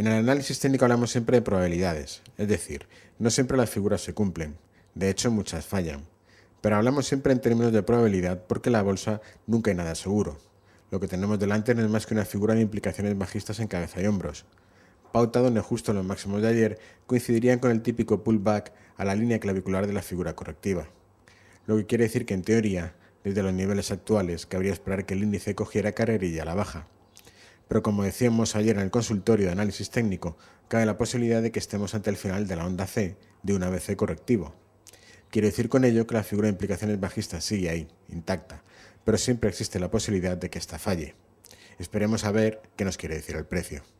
En el análisis técnico hablamos siempre de probabilidades, es decir, no siempre las figuras se cumplen, de hecho muchas fallan, pero hablamos siempre en términos de probabilidad porque en la bolsa nunca hay nada seguro. Lo que tenemos delante no es más que una figura de implicaciones bajistas en cabeza y hombros. Pauta donde justo los máximos de ayer coincidirían con el típico pullback a la línea clavicular de la figura correctiva. Lo que quiere decir que en teoría, desde los niveles actuales, cabría esperar que el índice cogiera carrerilla a la baja pero como decíamos ayer en el consultorio de análisis técnico, cabe la posibilidad de que estemos ante el final de la onda C de un ABC correctivo. Quiero decir con ello que la figura de implicaciones bajistas sigue ahí, intacta, pero siempre existe la posibilidad de que esta falle. Esperemos a ver qué nos quiere decir el precio.